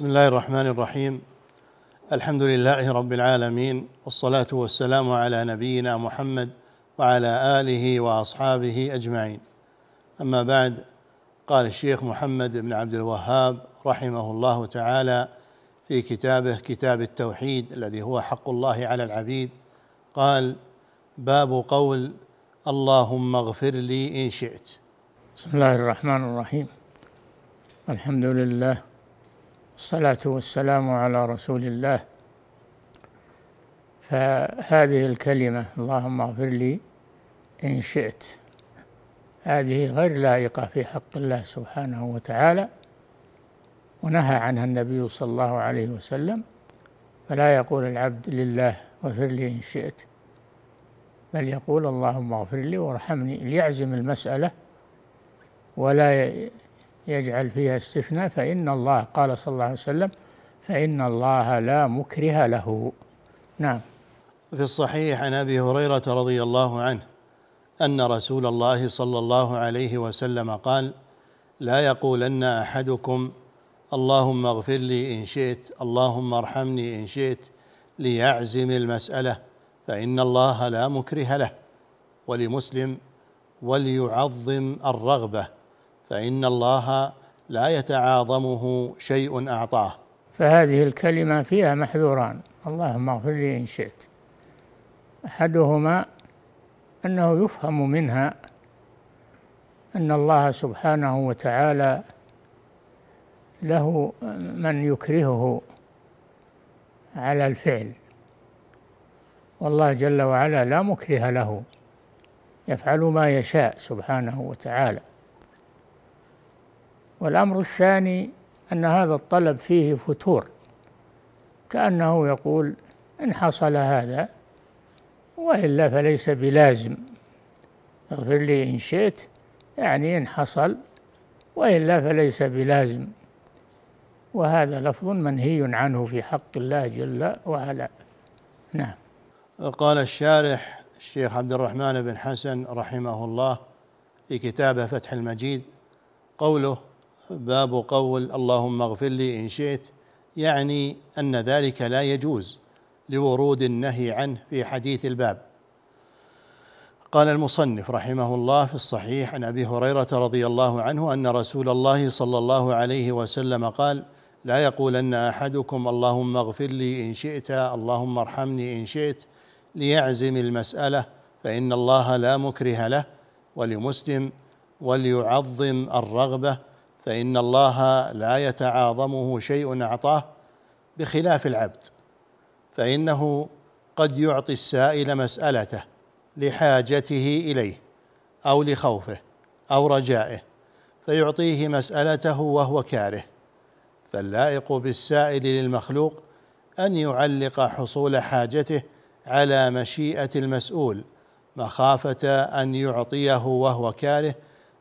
بسم الله الرحمن الرحيم الحمد لله رب العالمين والصلاه والسلام على نبينا محمد وعلى اله واصحابه اجمعين اما بعد قال الشيخ محمد بن عبد الوهاب رحمه الله تعالى في كتابه كتاب التوحيد الذي هو حق الله على العبيد قال باب قول اللهم اغفر لي ان شئت بسم الله الرحمن الرحيم الحمد لله الصلاة والسلام على رسول الله فهذه الكلمة اللهم اغفر لي إن شئت هذه غير لائقة في حق الله سبحانه وتعالى ونهى عنها النبي صلى الله عليه وسلم فلا يقول العبد لله اغفر لي إن شئت بل يقول اللهم اغفر لي وارحمني ليعزم المسألة ولا يجعل فيها استثناء فإن الله قال صلى الله عليه وسلم فإن الله لا مكره له نعم في الصحيح عن أبي هريرة رضي الله عنه أن رسول الله صلى الله عليه وسلم قال لا يقولن أحدكم اللهم اغفر لي إن شئت اللهم ارحمني إن شئت ليعزم المسألة فإن الله لا مكره له ولمسلم وليعظم الرغبه فإن الله لا يتعاظمه شيء أعطاه فهذه الكلمة فيها محذوران اللهم اغفر لي إن شئت أحدهما أنه يفهم منها أن الله سبحانه وتعالى له من يكرهه على الفعل والله جل وعلا لا مكره له يفعل ما يشاء سبحانه وتعالى والأمر الثاني أن هذا الطلب فيه فتور كأنه يقول إن حصل هذا وإلا فليس بلازم اغفر لي إن شئت يعني إن حصل وإلا فليس بلازم وهذا لفظ منهي عنه في حق الله جل وعلا نعم قال الشارح الشيخ عبد الرحمن بن حسن رحمه الله في كتابه فتح المجيد قوله باب قول اللهم اغفر لي ان شئت يعني ان ذلك لا يجوز لورود النهي عنه في حديث الباب قال المصنف رحمه الله في الصحيح عن ابي هريره رضي الله عنه ان رسول الله صلى الله عليه وسلم قال لا يقولن احدكم اللهم اغفر لي ان شئت اللهم ارحمني ان شئت ليعزم المساله فان الله لا مكره له ولمسلم وليعظم الرغبه فإن الله لا يتعاظمه شيء أعطاه بخلاف العبد فإنه قد يعطي السائل مسألته لحاجته إليه أو لخوفه أو رجائه فيعطيه مسألته وهو كاره فاللائق بالسائل للمخلوق أن يعلق حصول حاجته على مشيئة المسؤول مخافة أن يعطيه وهو كاره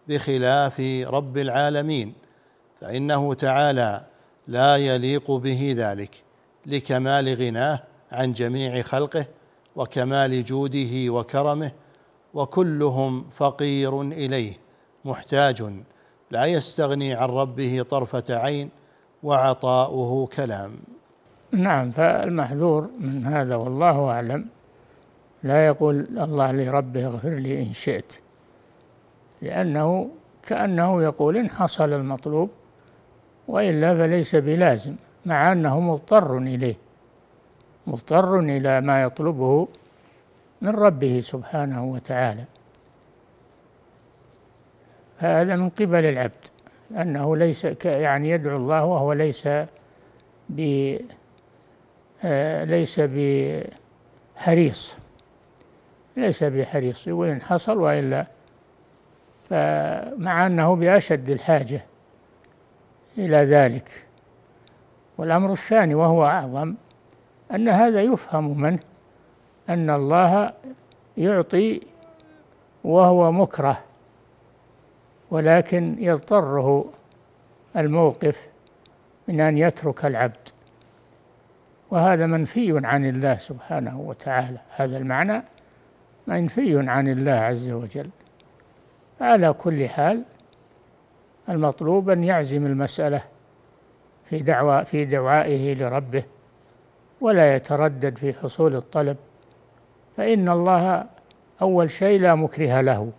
بخلاف رب العالمين فانه تعالى لا يليق به ذلك لكمال غناه عن جميع خلقه وكمال جوده وكرمه وكلهم فقير اليه محتاج لا يستغني عن ربه طرفه عين وعطاؤه كلام نعم فالمحذور من هذا والله اعلم لا يقول الله لربه اغفر لي ان شئت لأنه كأنه يقول إن حصل المطلوب وإلا فليس بلازم مع أنه مضطر إليه مضطر إلى ما يطلبه من ربه سبحانه وتعالى هذا من قبل العبد أنه ليس يعني يدعو الله وهو ليس ب آه، ليس بحريص ليس بحريص يقول إن حصل وإلا فمع أنه بأشد الحاجة إلى ذلك والأمر الثاني وهو أعظم أن هذا يفهم منه أن الله يعطي وهو مكره ولكن يضطره الموقف من أن يترك العبد وهذا منفي عن الله سبحانه وتعالى هذا المعنى منفي عن الله عز وجل على كل حال المطلوب أن يعزم المسألة في دعوة في دعائه لربه ولا يتردد في حصول الطلب فإن الله أول شيء لا مكره له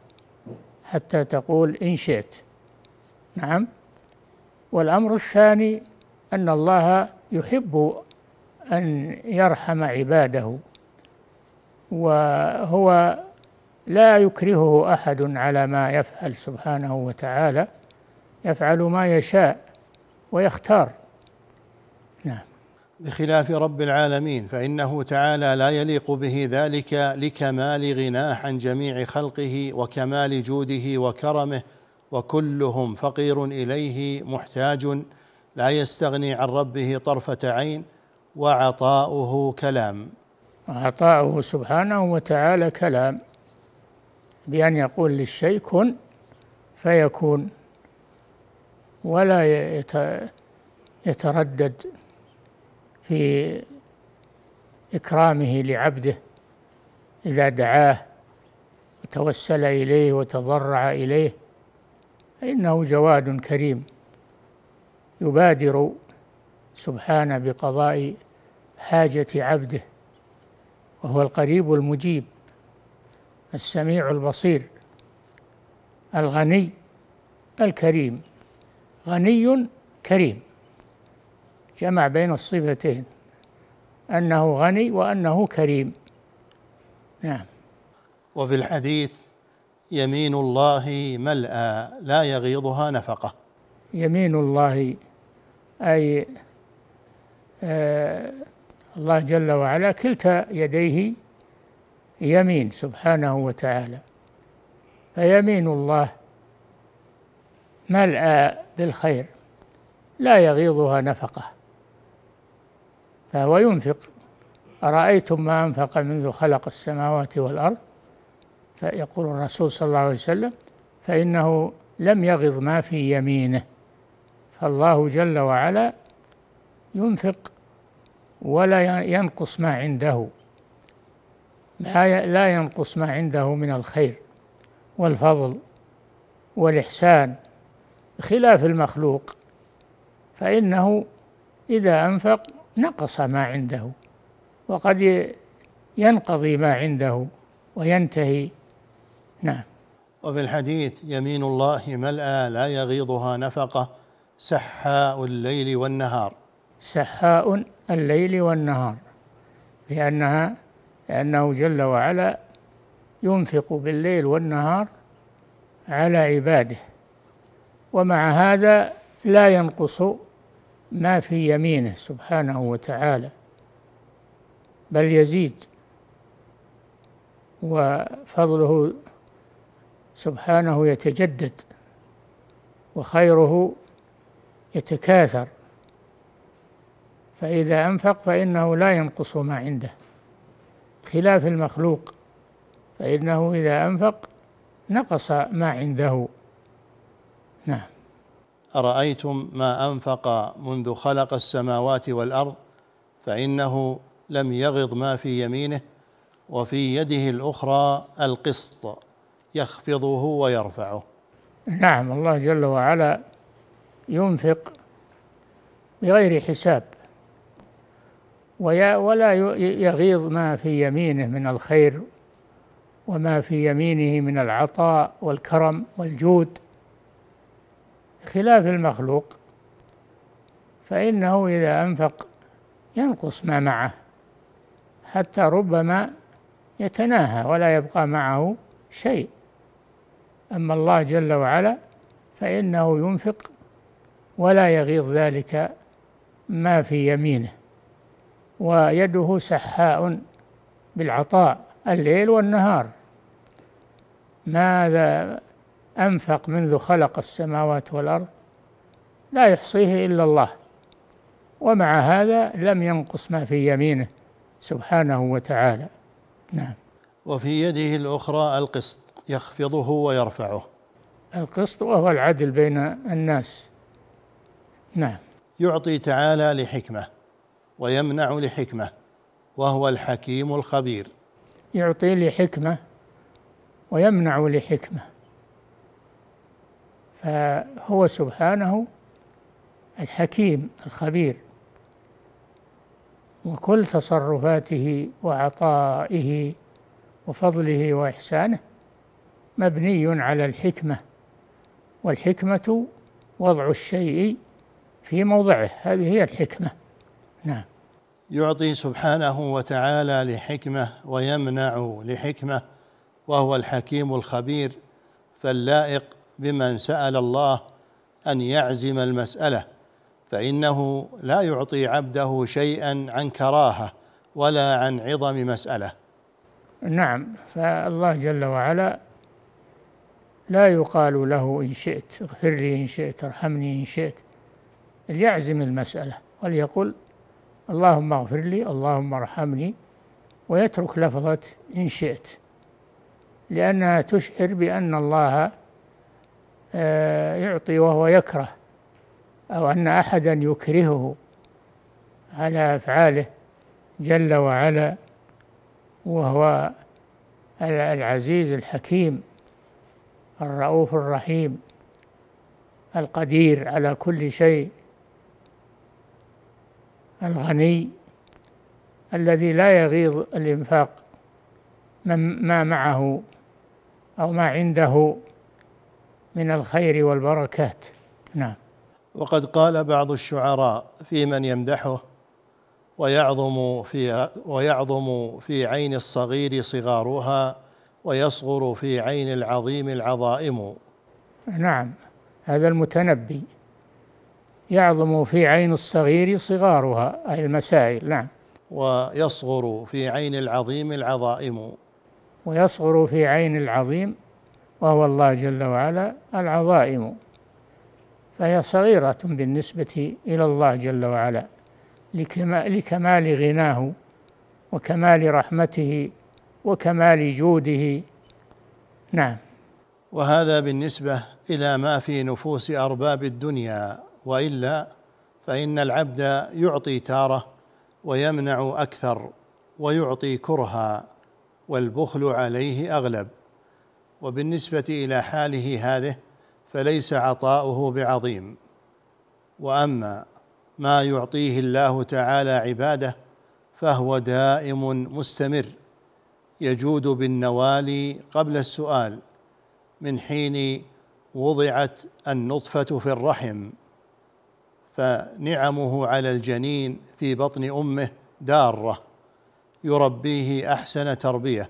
حتى تقول إن شئت نعم والأمر الثاني أن الله يحب أن يرحم عباده وهو لا يكرهه احد على ما يفعل سبحانه وتعالى يفعل ما يشاء ويختار نعم بخلاف رب العالمين فانه تعالى لا يليق به ذلك لكمال غناه عن جميع خلقه وكمال جوده وكرمه وكلهم فقير اليه محتاج لا يستغني عن ربه طرفه عين وعطاؤه كلام عطاؤه سبحانه وتعالى كلام بأن يقول للشيء كن فيكون ولا يتردد في إكرامه لعبده إذا دعاه وتوسل إليه وتضرع إليه فإنه جواد كريم يبادر سبحانه بقضاء حاجة عبده وهو القريب المجيب السميع البصير الغني الكريم غني كريم جمع بين الصفتين أنه غني وأنه كريم نعم وفي الحديث يمين الله ملأى لا يغيضها نفقة يمين الله أي آه الله جل وعلا كلتا يديه يمين سبحانه وتعالى فيمين الله ملأى بالخير لا يغيضها نفقة فهو ينفق أرأيتم ما أنفق منذ خلق السماوات والأرض فيقول الرسول صلى الله عليه وسلم فإنه لم يغض ما في يمينه فالله جل وعلا ينفق ولا ينقص ما عنده لا لا ينقص ما عنده من الخير والفضل والإحسان خلاف المخلوق فإنه إذا أنفق نقص ما عنده وقد ينقضي ما عنده وينتهي نعم وفي الحديث يمين الله ملأى لا يغيضها نفقة سحاء الليل والنهار سحاء الليل والنهار لأنها لأنه جل وعلا ينفق بالليل والنهار على عباده ومع هذا لا ينقص ما في يمينه سبحانه وتعالى بل يزيد وفضله سبحانه يتجدد وخيره يتكاثر فإذا أنفق فإنه لا ينقص ما عنده خلاف المخلوق فإنه إذا أنفق نقص ما عنده نعم أرأيتم ما أنفق منذ خلق السماوات والأرض فإنه لم يغض ما في يمينه وفي يده الأخرى القسط يخفضه ويرفعه نعم الله جل وعلا ينفق بغير حساب ولا يغيظ ما في يمينه من الخير وما في يمينه من العطاء والكرم والجود خلاف المخلوق فإنه إذا أنفق ينقص ما معه حتى ربما يتناهى ولا يبقى معه شيء أما الله جل وعلا فإنه ينفق ولا يغيظ ذلك ما في يمينه ويده سحاء بالعطاء الليل والنهار ماذا أنفق منذ خلق السماوات والأرض لا يحصيه إلا الله ومع هذا لم ينقص ما في يمينه سبحانه وتعالى نعم وفي يده الأخرى القسط يخفضه ويرفعه القسط وهو العدل بين الناس نعم يعطي تعالى لحكمه ويمنع لحكمة وهو الحكيم الخبير يعطي لحكمة ويمنع لحكمة فهو سبحانه الحكيم الخبير وكل تصرفاته وعطائه وفضله واحسانه مبني على الحكمه والحكمه وضع الشيء في موضعه هذه هي الحكمه نعم يعطي سبحانه وتعالى لحكمه ويمنع لحكمه وهو الحكيم الخبير فاللائق بمن سال الله ان يعزم المساله فانه لا يعطي عبده شيئا عن كراهه ولا عن عظم مساله نعم فالله جل وعلا لا يقال له ان شئت اغفر لي ان شئت ارحمني ان شئت ليعزم المساله وليقل اللهم اغفر لي اللهم ارحمني ويترك لفظة إن شئت لأنها تشعر بأن الله آه، يعطي وهو يكره أو أن أحدا يكرهه على أفعاله جل وعلا وهو العزيز الحكيم الرؤوف الرحيم القدير على كل شيء الغني الذي لا يغيض الإنفاق من ما معه أو ما عنده من الخير والبركات نعم وقد قال بعض الشعراء في من يمدحه ويعظم في ويعظم في عين الصغير صغارها ويصغر في عين العظيم العظائم نعم هذا المتنبي يعظم في عين الصغير صغارها أي المسائل نعم ويصغر في عين العظيم العظائم ويصغر في عين العظيم وهو الله جل وعلا العظائم فهي صغيرة بالنسبة إلى الله جل وعلا لكمال غناه وكمال رحمته وكمال جوده نعم وهذا بالنسبة إلى ما في نفوس أرباب الدنيا والا فان العبد يعطي تاره ويمنع اكثر ويعطي كرها والبخل عليه اغلب وبالنسبه الى حاله هذه فليس عطاؤه بعظيم واما ما يعطيه الله تعالى عباده فهو دائم مستمر يجود بالنوال قبل السؤال من حين وضعت النطفه في الرحم فنعمه على الجنين في بطن امه داره يربيه احسن تربيه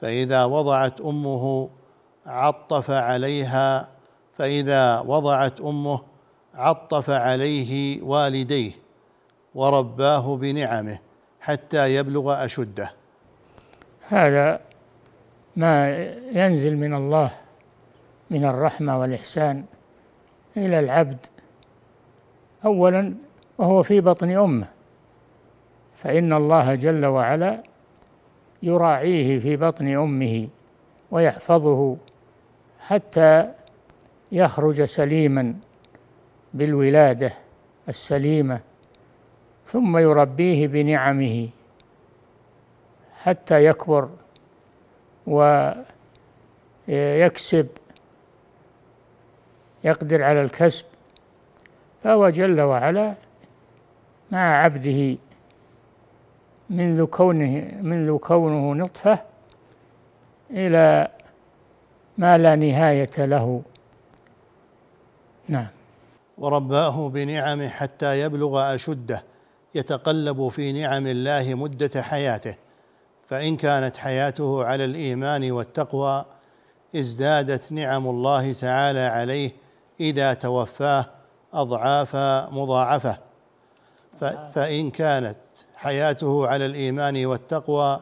فاذا وضعت امه عطف عليها فاذا وضعت امه عطف عليه والديه ورباه بنعمه حتى يبلغ اشده هذا ما ينزل من الله من الرحمه والاحسان الى العبد أولا وهو في بطن أمه فإن الله جل وعلا يراعيه في بطن أمه ويحفظه حتى يخرج سليما بالولادة السليمة ثم يربيه بنعمه حتى يكبر ويكسب يقدر على الكسب فهو جل وعلا مع عبده منذ كونه منذ كونه نطفة إلى ما لا نهاية له نعم ورباه بنعم حتى يبلغ أشده يتقلب في نعم الله مدة حياته فإن كانت حياته على الإيمان والتقوى ازدادت نعم الله تعالى عليه إذا توفاه أضعاف مضاعفة فإن كانت حياته على الإيمان والتقوى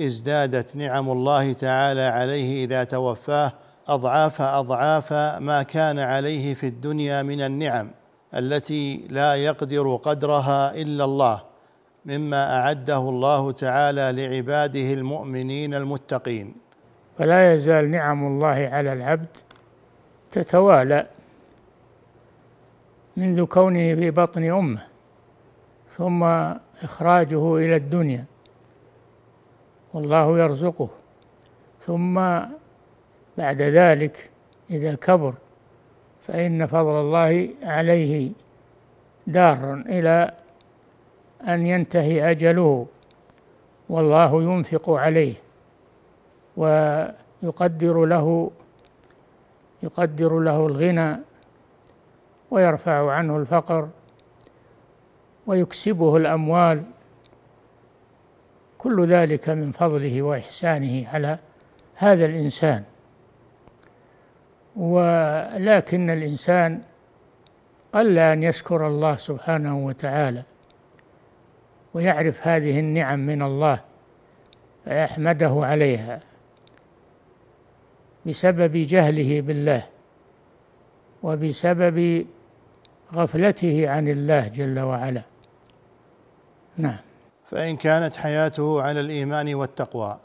ازدادت نعم الله تعالى عليه إذا توفاه أضعاف أضعاف ما كان عليه في الدنيا من النعم التي لا يقدر قدرها إلا الله مما أعده الله تعالى لعباده المؤمنين المتقين فلا يزال نعم الله على العبد تتوالى منذ كونه في بطن امه ثم اخراجه الى الدنيا والله يرزقه ثم بعد ذلك اذا كبر فان فضل الله عليه دار الى ان ينتهي اجله والله ينفق عليه ويقدر له يقدر له الغنى ويرفع عنه الفقر ويكسبه الأموال كل ذلك من فضله وإحسانه على هذا الإنسان ولكن الإنسان قل أن يشكر الله سبحانه وتعالى ويعرف هذه النعم من الله فيحمده عليها بسبب جهله بالله وبسبب غفلته عن الله جل وعلا نعم فإن كانت حياته على الإيمان والتقوى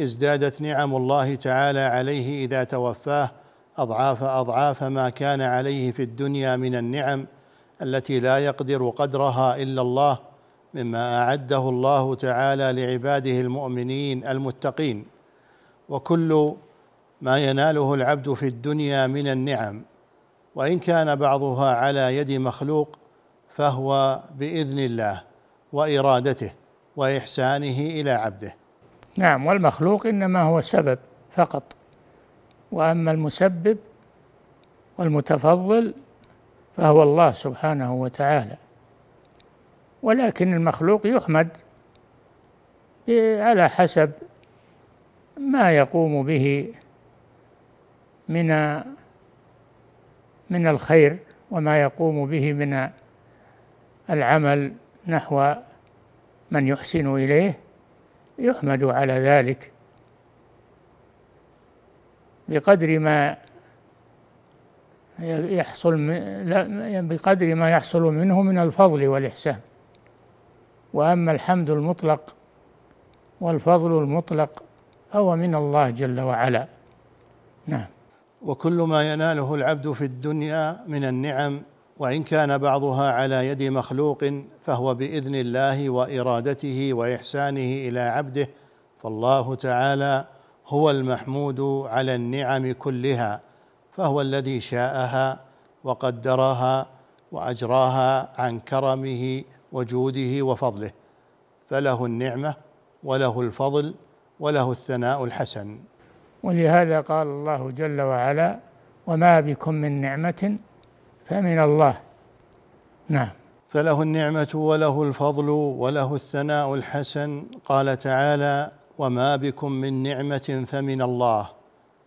ازدادت نعم الله تعالى عليه إذا توفاه أضعاف أضعاف ما كان عليه في الدنيا من النعم التي لا يقدر قدرها إلا الله مما أعده الله تعالى لعباده المؤمنين المتقين وكل ما يناله العبد في الدنيا من النعم وان كان بعضها على يد مخلوق فهو باذن الله وارادته واحسانه الى عبده نعم والمخلوق انما هو سبب فقط واما المسبب والمتفضل فهو الله سبحانه وتعالى ولكن المخلوق يحمد على حسب ما يقوم به من من الخير وما يقوم به من العمل نحو من يحسن إليه يحمد على ذلك بقدر ما يحصل بقدر ما يحصل منه من الفضل والإحسان وأما الحمد المطلق والفضل المطلق فهو من الله جل وعلا نعم وكل ما يناله العبد في الدنيا من النعم وان كان بعضها على يد مخلوق فهو باذن الله وارادته واحسانه الى عبده فالله تعالى هو المحمود على النعم كلها فهو الذي شاءها وقدرها واجراها عن كرمه وجوده وفضله فله النعمه وله الفضل وله الثناء الحسن ولهذا قال الله جل وعلا وما بكم من نعمة فمن الله نعم فله النعمة وله الفضل وله الثناء الحسن قال تعالى وما بكم من نعمة فمن الله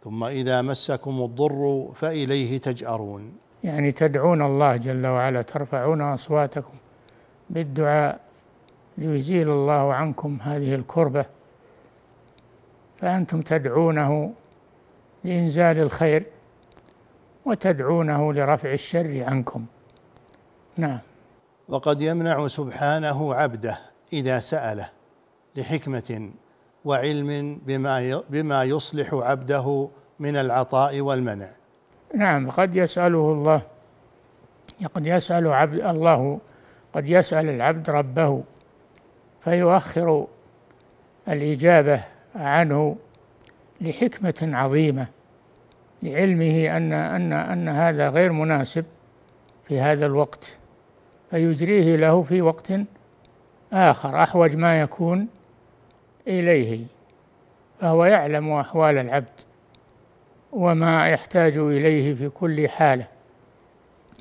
ثم إذا مسكم الضر فإليه تجأرون يعني تدعون الله جل وعلا ترفعون أصواتكم بالدعاء ليزيل الله عنكم هذه الكربة فأنتم تدعونه لإنزال الخير وتدعونه لرفع الشر عنكم نعم وقد يمنع سبحانه عبده إذا سأله لحكمة وعلم بما بما يصلح عبده من العطاء والمنع نعم قد يسأله الله قد يسأل عبد الله قد يسأل العبد ربه فيؤخر الإجابة عنه لحكمة عظيمة لعلمه أن أن أن هذا غير مناسب في هذا الوقت فيجريه له في وقت آخر أحوج ما يكون إليه فهو يعلم أحوال العبد وما يحتاج إليه في كل حالة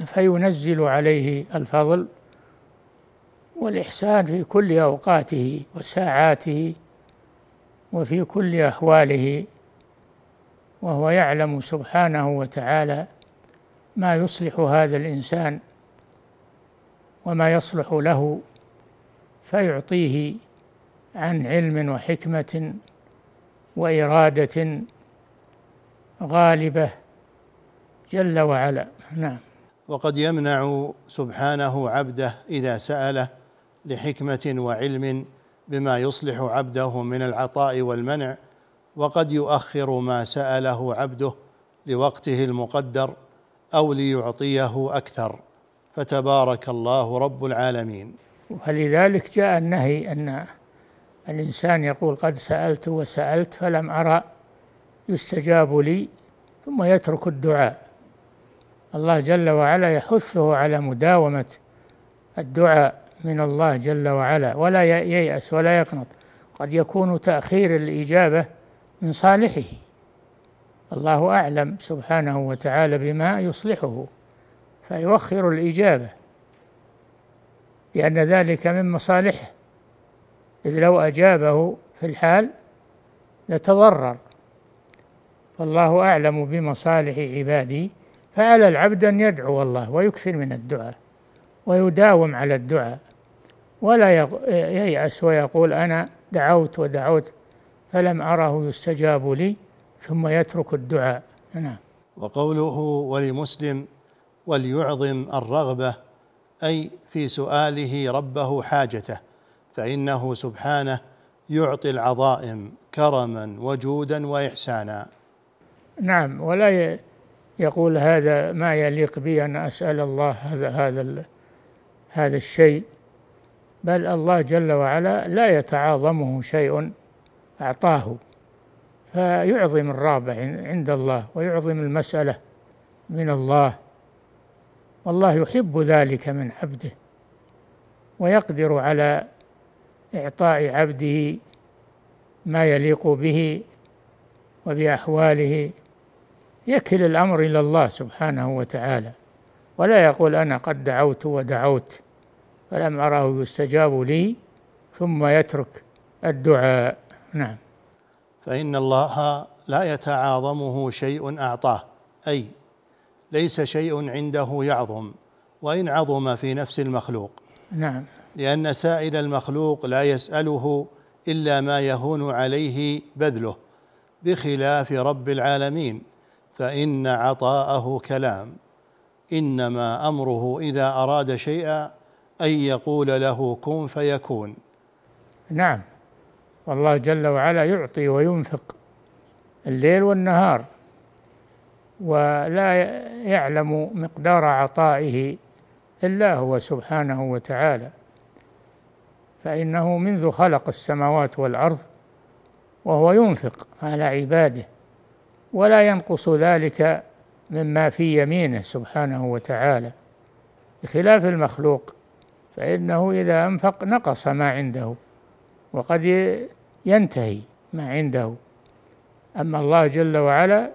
فينزل عليه الفضل والإحسان في كل أوقاته وساعاته وفي كل أحواله وهو يعلم سبحانه وتعالى ما يصلح هذا الإنسان وما يصلح له فيعطيه عن علم وحكمة وإرادة غالبة جل وعلا نعم وقد يمنع سبحانه عبده إذا سأله لحكمة وعلم بما يصلح عبده من العطاء والمنع وقد يؤخر ما ساله عبده لوقته المقدر او ليعطيه اكثر فتبارك الله رب العالمين ولذلك جاء النهي ان الانسان يقول قد سالت وسالت فلم ارى يستجاب لي ثم يترك الدعاء الله جل وعلا يحثه على مداومه الدعاء من الله جل وعلا ولا ييأس ولا يقنط قد يكون تأخير الإجابة من صالحه الله أعلم سبحانه وتعالى بما يصلحه فيوخر الإجابة لأن ذلك من مصالحه إذ لو أجابه في الحال لتضرر فالله أعلم بمصالح عباده فعلى العبد أن يدعو الله ويكثر من الدعاء ويداوم على الدعاء ولا ييأس ويقول أنا دعوت ودعوت فلم أره يستجاب لي ثم يترك الدعاء نعم وقوله ولمسلم وليعظم الرغبة أي في سؤاله ربه حاجته فإنه سبحانه يعطي العظائم كرما وجودا وإحسانا نعم ولا يقول هذا ما يليق بي أن أسأل الله هذا هذا هذا الشيء بل الله جل وعلا لا يتعاظمه شيء أعطاه فيعظم الرابع عند الله ويعظم المسألة من الله والله يحب ذلك من عبده ويقدر على إعطاء عبده ما يليق به وبأحواله يكل الأمر إلى الله سبحانه وتعالى ولا يقول أنا قد دعوت ودعوت فلم أره يستجاب لي ثم يترك الدعاء نعم فإن الله لا يتعاظمه شيء أعطاه أي ليس شيء عنده يعظم وإن عظم في نفس المخلوق نعم لأن سائل المخلوق لا يسأله إلا ما يهون عليه بذله بخلاف رب العالمين فإن عطاءه كلام إنما أمره إذا أراد شيئا أن يقول له كن فيكون نعم والله جل وعلا يعطي وينفق الليل والنهار ولا يعلم مقدار عطائه إلا هو سبحانه وتعالى فإنه منذ خلق السماوات والأرض وهو ينفق على عباده ولا ينقص ذلك مما في يمينه سبحانه وتعالى بخلاف المخلوق فإنه إذا أنفق نقص ما عنده وقد ينتهي ما عنده أما الله جل وعلا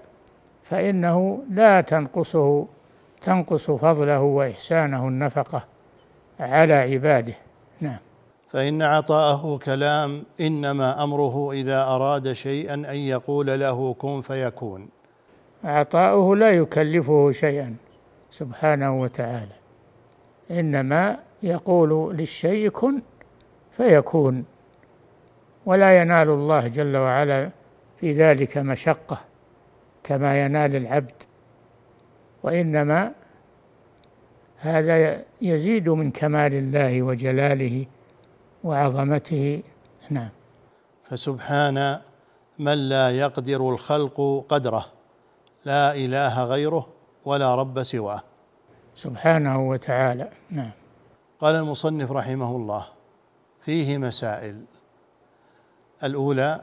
فإنه لا تنقصه تنقص فضله وإحسانه النفقة على عباده نعم فإن عطاءه كلام إنما أمره إذا أراد شيئا أن يقول له كن فيكون عطاؤه لا يكلفه شيئا سبحانه وتعالى إنما يقول للشيء كن فيكون ولا ينال الله جل وعلا في ذلك مشقة كما ينال العبد وإنما هذا يزيد من كمال الله وجلاله وعظمته نعم فسبحان من لا يقدر الخلق قدره لا إله غيره ولا رب سواه سبحانه وتعالى نعم قال المصنف رحمه الله فيه مسائل الأولى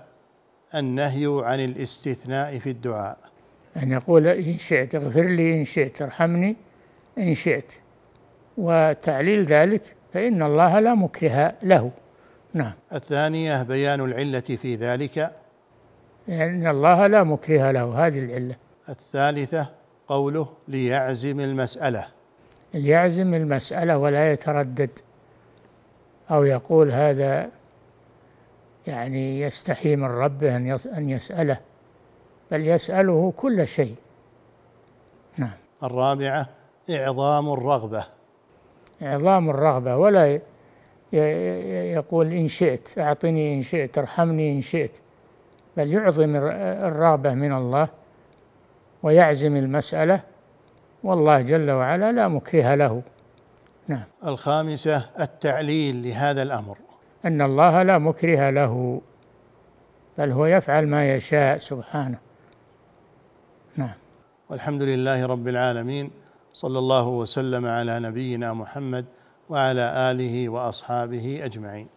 النهي عن الاستثناء في الدعاء أن يقول إن شئت اغفر لي إن شئت ارحمني إن شئت وتعليل ذلك فإن الله لا مكره له نعم الثانية بيان العلة في ذلك يعني الله لا مكره له هذه العلة الثالثة قوله ليعزم المسألة يعزم المسألة ولا يتردد أو يقول هذا يعني يستحي من ربه أن يسأله بل يسأله كل شيء نعم الرابعة إعظام الرغبة إعظام الرغبة ولا يقول إن شئت أعطني إن شئت ارحمني إن شئت بل يعظم الرغبة من الله ويعزم المسألة والله جل وعلا لا مكره له نعم الخامسة التعليل لهذا الأمر أن الله لا مكره له بل هو يفعل ما يشاء سبحانه نعم والحمد لله رب العالمين صلى الله وسلم على نبينا محمد وعلى آله وأصحابه أجمعين